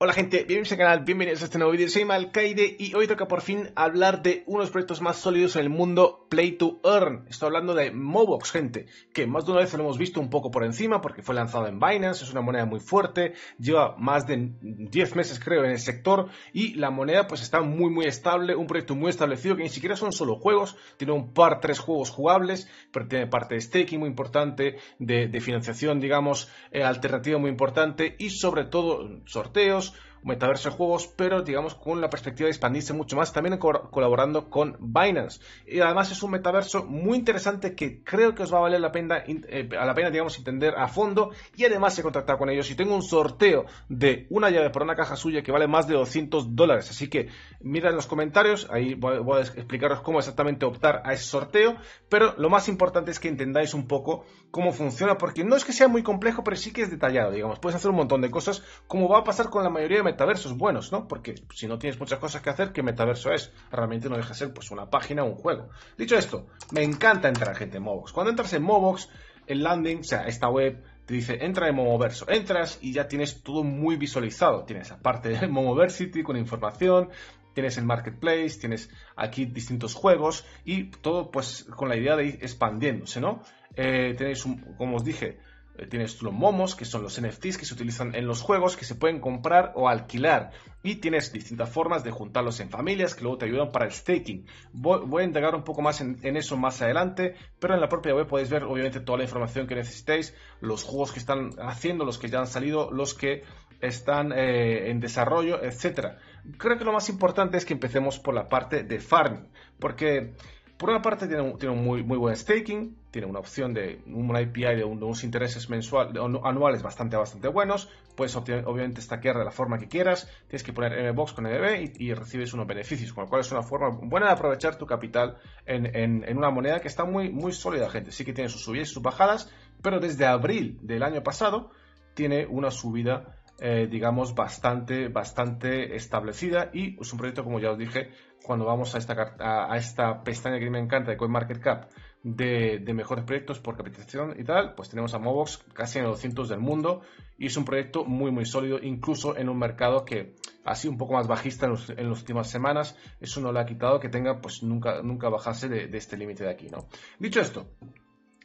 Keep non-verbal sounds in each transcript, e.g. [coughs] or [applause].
Hola gente, bienvenidos al canal, bienvenidos a este nuevo vídeo, soy Malcaide y hoy toca por fin hablar de unos proyectos más sólidos en el mundo Play to Earn. Estoy hablando de Mobox, gente, que más de una vez lo hemos visto un poco por encima porque fue lanzado en Binance, es una moneda muy fuerte, lleva más de 10 meses creo en el sector y la moneda pues está muy muy estable, un proyecto muy establecido que ni siquiera son solo juegos, tiene un par, tres juegos jugables, pero tiene parte de staking muy importante, de, financiación digamos eh, alternativa muy importante y sobre todo sorteos metaverso de juegos, pero digamos con la perspectiva de expandirse mucho más, también colaborando con Binance. Y además es un metaverso muy interesante que creo que os va a valer la pena, eh, a la pena, digamos, entender a fondo. Y además he contactado con ellos y tengo un sorteo de una llave por una caja suya que vale más de 200 dólares. Así que mirad en los comentarios, ahí voy, voy a explicaros cómo exactamente optar a ese sorteo, pero lo más importante es que entendáis un poco cómo funciona, porque no es que sea muy complejo, pero sí que es detallado, digamos. Puedes hacer un montón de cosas, como va a pasar con la mayoría de metaversos buenos, ¿no? Porque si no tienes muchas cosas que hacer, ¿qué metaverso es? Realmente no deja ser pues una página o un juego. Dicho esto, me encanta entrar gente en Mobox. Cuando entras en Mobox, el landing, o sea, esta web te dice entra en Momoverso. Entras y ya tienes todo muy visualizado. Tienes parte de Momoversity con información, tienes el marketplace, tienes aquí distintos juegos y todo pues con la idea de ir expandiéndose, ¿no? Eh, tenéis, un, como os dije, eh, tienes los momos, que son los NFTs que se utilizan en los juegos, que se pueden comprar o alquilar. Y tienes distintas formas de juntarlos en familias que luego te ayudan para el staking. Voy, a indagar un poco más en, eso más adelante, pero en la propia web podéis ver obviamente toda la información que necesitéis, los juegos que están haciendo, los que ya han salido, los que están eh, en desarrollo, etc. Creo que lo más importante es que empecemos por la parte de farming, porque... Por una parte tiene un, muy, muy buen staking, tiene una opción de un API de, unos intereses mensual, anuales bastante, bastante buenos, puedes obviamente stackear de la forma que quieras, tienes que poner MBOX con EDB y, recibes unos beneficios, con lo cual es una forma buena de aprovechar tu capital en, una moneda que está muy, muy sólida, gente. Sí que tiene sus subidas y sus bajadas, pero desde abril del año pasado tiene una subida eh, digamos, bastante, bastante establecida y es un proyecto, como ya os dije, cuando vamos a esta, a, esta pestaña que me encanta de CoinMarketCap de, de mejores proyectos por capitalización y tal, pues tenemos a Mobox casi en los 200 del mundo y es un proyecto muy, muy sólido, incluso en un mercado que ha sido un poco más bajista en, las últimas semanas, eso no le ha quitado que tenga, pues nunca, nunca bajase de, de este límite de aquí, ¿no? Dicho esto,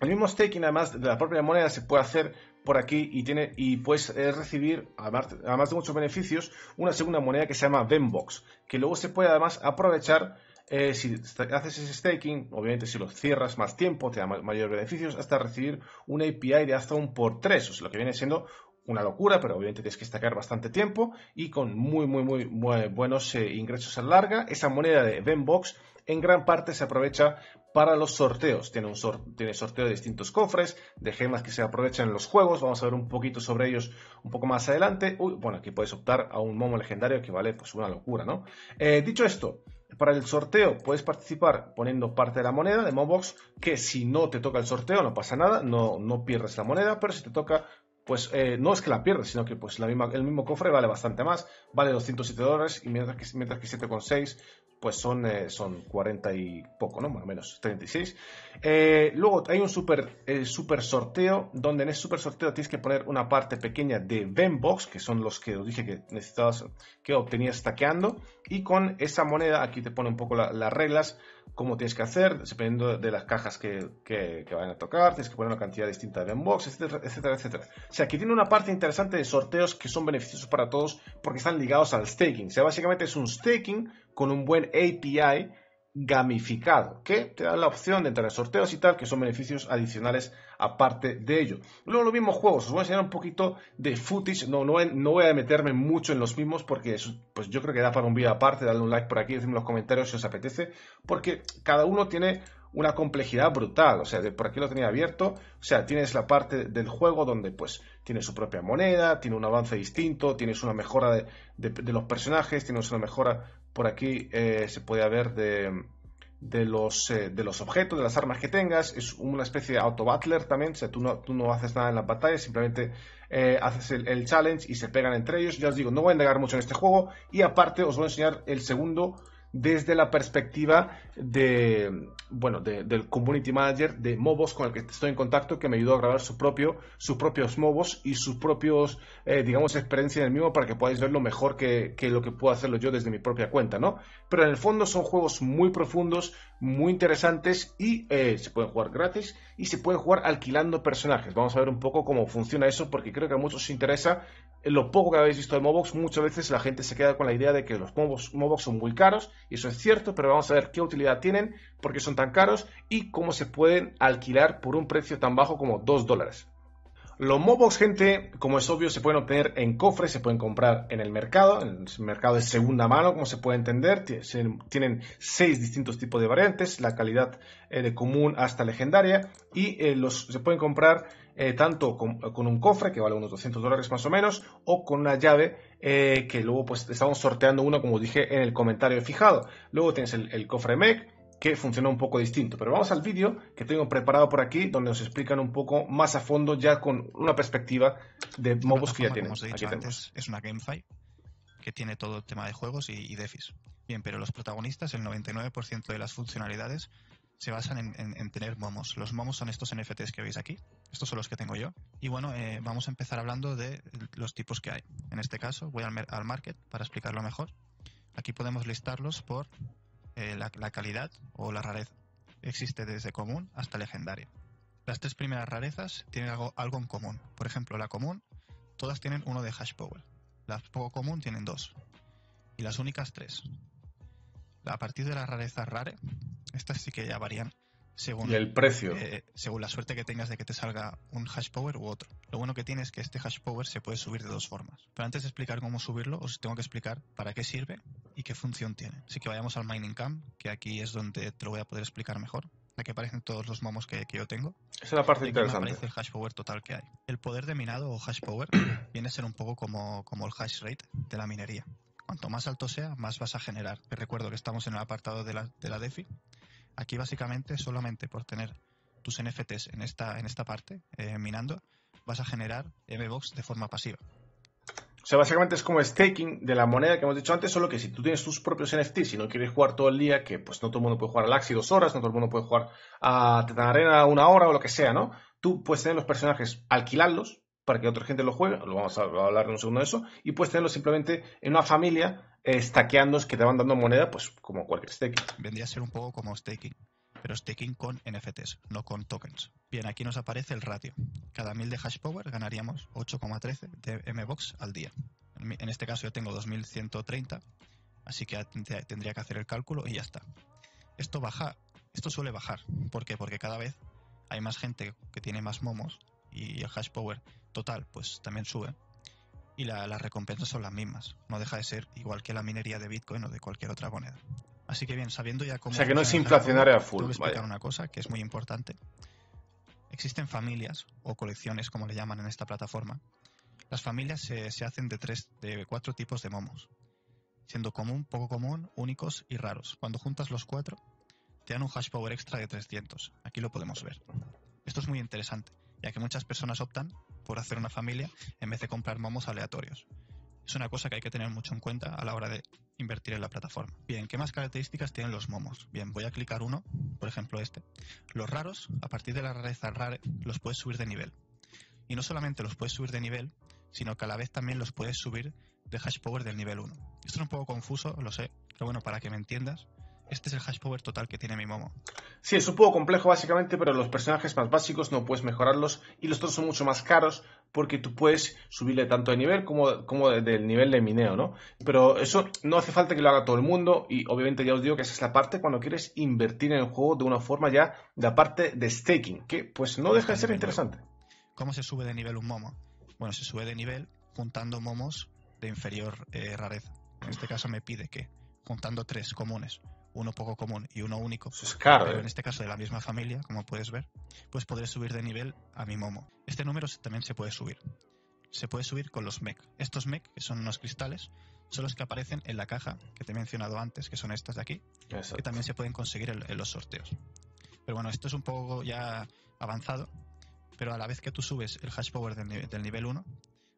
el mismo staking, además de la propia moneda, se puede hacer por aquí y tiene y puedes eh, recibir, además, de muchos beneficios, una segunda moneda que se llama Venbox, que luego se puede además aprovechar eh, si haces ese staking, obviamente si lo cierras más tiempo, te da mayores beneficios, hasta recibir una API de Azon por 3, o sea, lo que viene siendo una locura, pero obviamente tienes que estacar bastante tiempo y con muy, muy, muy, buenos eh, ingresos a larga. Esa moneda de Venbox en gran parte se aprovecha para los sorteos. Tiene, un tiene sorteo de distintos cofres, de gemas que se aprovechan en los juegos. Vamos a ver un poquito sobre ellos un poco más adelante. Uy, bueno, aquí puedes optar a un momo legendario que vale pues una locura, ¿no? Eh, dicho esto, para el sorteo puedes participar poniendo parte de la moneda de Mobox, que si no te toca el sorteo no pasa nada, no, no pierdes la moneda, pero si te toca pues eh, no es que la pierdes, sino que pues la misma, el mismo cofre vale bastante más, vale 207 dólares, y mientras que, mientras que 7,6 pues son, eh, son 40 y poco, ¿no? Más o menos, 36. Eh, luego hay un super, sorteo, donde en ese super sorteo tienes que poner una parte pequeña de Benbox, que son los que os dije que necesitabas, que obtenías taqueando, y con esa moneda, aquí te pone un poco las reglas, cómo tienes que hacer, dependiendo de las cajas que, que, van a tocar, tienes que poner una cantidad distinta de unbox, etcétera, etcétera, etcétera. O sea, aquí tiene una parte interesante de sorteos que son beneficiosos para todos porque están ligados al staking. O sea, básicamente es un staking con un buen API gamificado, que te da la opción de entrar en sorteos y tal, que son beneficios adicionales aparte de ello. Luego los mismos juegos, os voy a enseñar un poquito de footage, no, no, no voy a meterme mucho en los mismos porque pues yo creo que da para un vídeo aparte, darle un like por aquí, decirme en los comentarios si os apetece, porque cada uno tiene una complejidad brutal. O sea, por aquí lo tenía abierto. O sea, tienes la parte del juego donde pues Tiene su propia moneda, tiene un avance distinto, tienes una mejora de los personajes, tienes una mejora por aquí eh, se puede ver eh, de, los, objetos, de las armas que tengas. Es una especie de auto-battler también. O sea, tú no, tú no haces nada en las batallas, simplemente eh, haces el, challenge y se pegan entre ellos. Ya os digo, no voy a negar mucho en este juego. Y aparte, os voy a enseñar el segundo desde la perspectiva de, bueno, del community manager de Mobos con el que estoy en contacto, que me ayudó a grabar su propio, sus propios Mobos y sus propios, eh, digamos, experiencia en el mismo para que podáis verlo mejor que, lo que puedo hacerlo yo desde mi propia cuenta, ¿no? Pero en el fondo son juegos muy profundos, muy interesantes y eh, se pueden jugar gratis y se pueden jugar alquilando personajes. Vamos a ver un poco cómo funciona eso porque creo que a muchos os interesa lo poco que habéis visto de Mobox, muchas veces la gente se queda con la idea de que los Mobox, son muy caros, y eso es cierto, pero vamos a ver qué utilidad tienen, por qué son tan caros y cómo se pueden alquilar por un precio tan bajo como 2 dólares. Los Mobox, gente, como es obvio, se pueden obtener en cofres, se pueden comprar en el mercado, en el mercado de segunda mano, como se puede entender. Tienen seis distintos tipos de variantes, la calidad eh, de común hasta legendaria, y eh, los, se pueden comprar eh, tanto con, un cofre que vale unos 200 dólares más o menos o con una llave eh, que luego pues estamos sorteando uno como dije en el comentario fijado. Luego tienes el, cofre mec que funciona un poco distinto. Pero vamos al vídeo que tengo preparado por aquí donde nos explican un poco más a fondo ya con una perspectiva de mobos que ya tenemos es una GameFi que tiene todo el tema de juegos y, y, DeFis. Bien, pero los protagonistas, el 99% de las funcionalidades se basan en, tener momos. Los momos son estos NFTs que veis aquí. Estos son los que tengo yo. Y bueno, eh, vamos a empezar hablando de los tipos que hay. En este caso, voy al, market para explicarlo mejor. Aquí podemos listarlos por eh, la, calidad o la rareza. Existe desde común hasta legendaria. Las tres primeras rarezas tienen algo, algo en común. Por ejemplo, la común, todas tienen uno de hash power. Las poco común tienen dos. Y las únicas tres. A partir de la rareza rare, estas sí que ya varían según el precio según la suerte que tengas de que te salga un hash power u otro lo bueno que tiene es que este hash power se puede subir de dos formas pero antes de explicar cómo subirlo os tengo que explicar para qué sirve y qué función tiene así que vayamos al mining camp que aquí es donde te lo voy a poder explicar mejor aquí aparecen todos los momos que, yo tengo esa es la parte interesante aparece el hash power total que hay el poder de minado o hash power [coughs] viene a ser un poco como, como el hash rate de la minería Cuanto más alto sea, más vas a generar. Te recuerdo que estamos en el apartado de la, de la DeFi Aquí básicamente solamente por tener tus NFTs en esta, en esta parte, eh, minando, vas a generar MBOX de forma pasiva. O sea, básicamente es como staking de la moneda que hemos dicho antes, solo que si tú tienes tus propios NFTs y no quieres jugar todo el día, que pues no todo el mundo puede jugar al laxi dos horas, no todo el mundo puede jugar a Tetan Arena una hora o lo que sea, ¿no? Tú puedes tener los personajes, alquilarlos para que otra gente los juegue, lo vamos a hablar en un segundo de eso, y puedes tenerlos simplemente en una familia es que te van dando moneda, pues como cualquier staking. Vendría a ser un poco como staking, pero staking con NFTs, no con tokens. Bien, aquí nos aparece el ratio. Cada mil de hash power ganaríamos 8,13 de MBOX al día. En este caso yo tengo 2130, así que tendría que hacer el cálculo y ya está. Esto baja, esto suele bajar. ¿Por qué? Porque cada vez hay más gente que tiene más momos y el hash power total pues también sube y las recompensas son las mismas. No deja de ser igual que la minería de Bitcoin o de cualquier otra moneda. Así que bien, sabiendo ya cómo... O sea, que no es inflacionaria full. Voy a explicar una cosa que es muy importante. Existen familias o colecciones, como le llaman en esta plataforma. Las familias se, hacen de, tres, de cuatro tipos de momos, siendo común, poco común, únicos y raros. Cuando juntas los cuatro, te dan un hash power extra de 300. Aquí lo podemos ver. Esto es muy interesante, ya que muchas personas optan por hacer una familia en vez de comprar momos aleatorios. Es una cosa que hay que tener mucho en cuenta a la hora de invertir en la plataforma. Bien, ¿qué más características tienen los momos? Bien, voy a clicar uno, por ejemplo este. Los raros, a partir de la rareza rare, los puedes subir de nivel. Y no solamente los puedes subir de nivel, sino que a la vez también los puedes subir de hash power del nivel 1. Esto es un poco confuso, lo sé, pero bueno, para que me entiendas, este es el hash power total que tiene mi momo. Sí, es un poco complejo básicamente, pero los personajes más básicos no puedes mejorarlos y los otros son mucho más caros porque tú puedes subirle tanto de nivel como, como del nivel de mineo, ¿no? Pero eso no hace falta que lo haga todo el mundo y obviamente ya os digo que esa es la parte cuando quieres invertir en el juego de una forma ya de la parte de staking, que pues no deja de ser interesante. ¿Cómo se sube de nivel un momo? Bueno, se sube de nivel juntando momos de inferior eh, rareza. En este caso me pide que juntando tres comunes uno poco común y uno único, pero ¿eh? en este caso de la misma familia, como puedes ver, pues podré subir de nivel a mi momo. Este número también se puede subir. Se puede subir con los mech. Estos mech, que son unos cristales, son los que aparecen en la caja que te he mencionado antes, que son estas de aquí, Y que también se pueden conseguir en, los sorteos. Pero bueno, esto es un poco ya avanzado, pero a la vez que tú subes el hash power del, nivel, del nivel 1,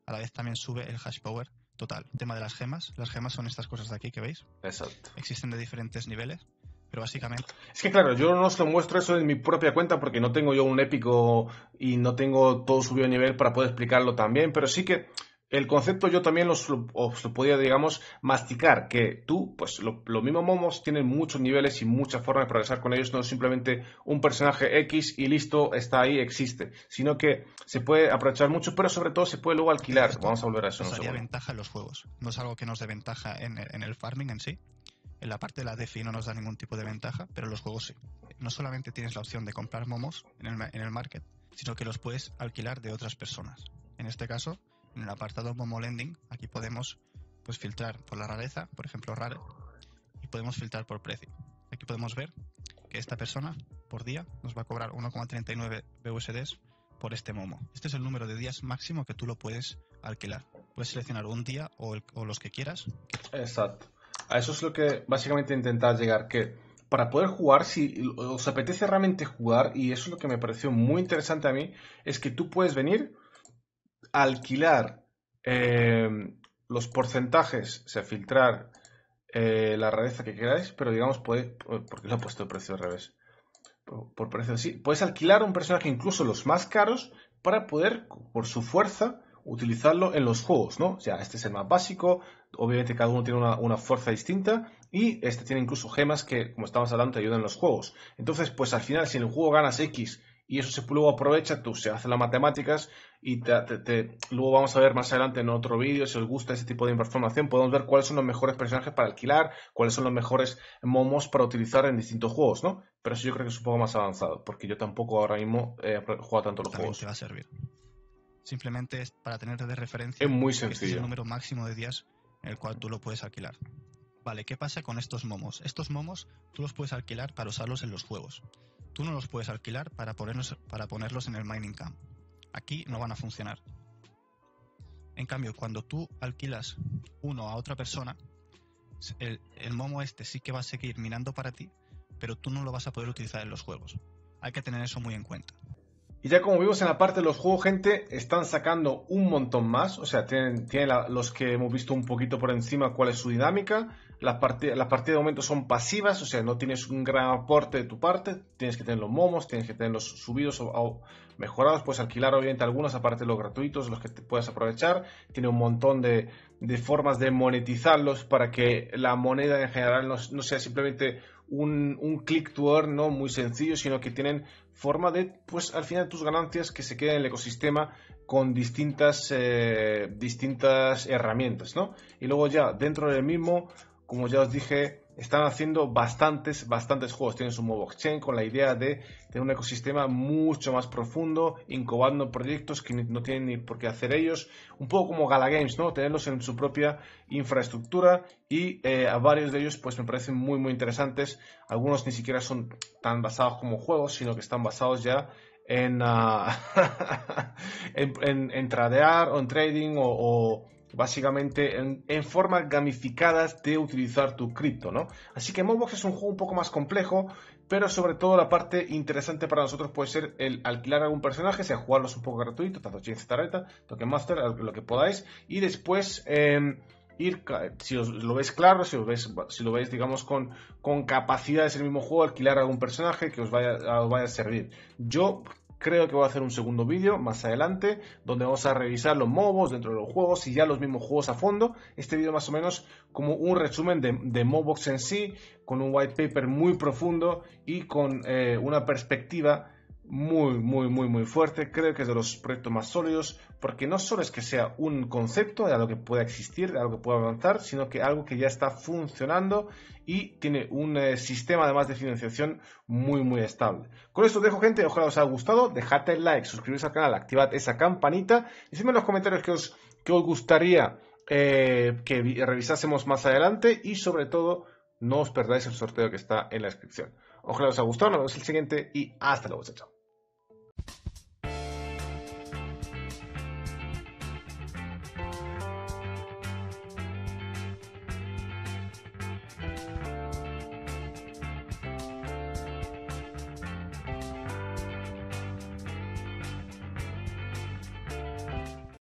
a la vez también sube el hash power Total, tema de las gemas. Las gemas son estas cosas de aquí que veis. Exacto. Existen de diferentes niveles, pero básicamente... Es que claro, yo no os lo muestro eso en mi propia cuenta porque no tengo yo un épico y no tengo todo subido a nivel para poder explicarlo también, pero sí que el concepto yo también los, os lo podía, digamos, masticar, que tú, pues lo, los mismos momos tienen muchos niveles y muchas formas de progresar con ellos, no es simplemente un personaje X y listo, está ahí, existe, sino que se puede aprovechar mucho, pero sobre todo se puede luego alquilar. Vamos a volver a eso. ventaja en los juegos, no es algo que nos dé ventaja en, el farming en sí. En la parte de la DeFi no nos da ningún tipo de ventaja, pero en los juegos sí. No solamente tienes la opción de comprar momos en el, en el market, sino que los puedes alquilar de otras personas. En este caso, en el apartado Momo Lending, aquí podemos pues, filtrar por la rareza, por ejemplo, rare, y podemos filtrar por precio. Aquí podemos ver que esta persona por día nos va a cobrar 1,39 BUSDs por este momo. Este es el número de días máximo que tú lo puedes alquilar. Puedes seleccionar un día o, o los que quieras. Exacto. A eso es lo que básicamente intentas llegar, que para poder jugar, si os apetece realmente jugar, y eso es lo que me pareció muy interesante a mí, es que tú puedes venir, alquilar eh, los porcentajes, se filtrar eh, la rareza que queráis, pero digamos, puede porque lo he puesto el precio al revés, por, precio sí, puedes alquilar un personaje incluso los más caros para poder, por su fuerza, utilizarlo en los juegos, ¿no? O sea, este es el más básico, obviamente cada uno tiene una, una, fuerza distinta y este tiene incluso gemas que, como estamos hablando, te ayudan en los juegos. Entonces, pues al final, si en el juego ganas X y eso se luego aprovecha, tú se hace las matemáticas y luego vamos a ver más adelante en otro vídeo, si os gusta ese tipo de información, podemos ver cuáles son los mejores personajes para alquilar, cuáles son los mejores momos para utilizar en distintos juegos, ¿no? Pero eso yo creo que es un poco más avanzado, porque yo tampoco ahora mismo he jugado tanto los juegos. Te va a servir. Simplemente es para tener de referencia. Es muy este sencillo. el número máximo de días en el cual tú lo puedes alquilar. Vale, ¿qué pasa con estos momos? Estos momos tú los puedes alquilar para usarlos en los juegos. Tú no los puedes alquilar para ponerlos, para ponerlos en el mining camp. Aquí no van a funcionar. En cambio, cuando tú alquilas uno a otra persona, el, momo este sí que va a seguir minando para ti, pero tú no lo vas a poder utilizar en los juegos. Hay que tener eso muy en cuenta. Y ya como vimos en la parte de los juegos, gente, están sacando un montón más. O sea, tienen, los que hemos visto un poquito por encima cuál es su dinámica. Las, partidas, de momento son pasivas, o sea, no tienes un gran aporte de tu parte, tienes que tener los momos, tienes que tener los subidos o, mejorados, puedes alquilar obviamente algunos, aparte de los gratuitos, los que te puedes aprovechar, tiene un montón de, formas de monetizarlos para que la moneda en general no, sea simplemente un, click to earn no muy sencillo, sino que tienen forma de, pues al final tus ganancias que se queden en el ecosistema con distintas, eh, distintas herramientas, ¿no? Y luego ya dentro del mismo como ya os dije, están haciendo bastantes, bastantes juegos. Tienen su modo chain con la idea de tener un ecosistema mucho más profundo, incubando proyectos que no tienen ni por qué hacer ellos. Un poco como Gala Games, ¿no? Tenerlos en su propia infraestructura y eh, a varios de ellos pues me parecen muy, muy interesantes. Algunos ni siquiera son tan basados como juegos, sino que están basados ya en, ah, [laughs] en, tradear o en trading o básicamente en, formas gamificadas de utilizar tu cripto, ¿no? Así que Mobox es un juego un poco más complejo, pero sobre todo la parte interesante para nosotros puede ser el alquilar algún personaje, sea jugarlos un poco gratuito, tanto Chains Tarjeta, Token Master, lo que podáis, y después... Em, ir, si os lo veis claro, si, os si lo veis, digamos, con, con capacidades el mismo juego, alquilar algún personaje que os vaya, os vaya a servir. Yo Creo que voy a hacer un segundo vídeo más adelante donde vamos a revisar los mobos dentro de los juegos y ya los mismos juegos a fondo. Este vídeo más o menos como un resumen de, de Mobox en sí, con un white paper muy profundo y con eh, una perspectiva muy, muy, muy, muy fuerte. Creo que es de los proyectos más sólidos, porque no solo es que sea un concepto de algo que pueda existir, de algo que pueda avanzar, sino que algo que ya está funcionando y tiene un eh, sistema además de financiación muy, muy estable. Con esto dejo, gente. Ojalá os haya gustado. Dejad el like, suscribiros al canal, activad esa campanita. Decidme en los comentarios que os, os gustaría eh, que revisásemos más adelante y sobre todo no os perdáis el sorteo que está en la descripción. Ojalá os haya gustado, nos vemos el siguiente y hasta luego, chao.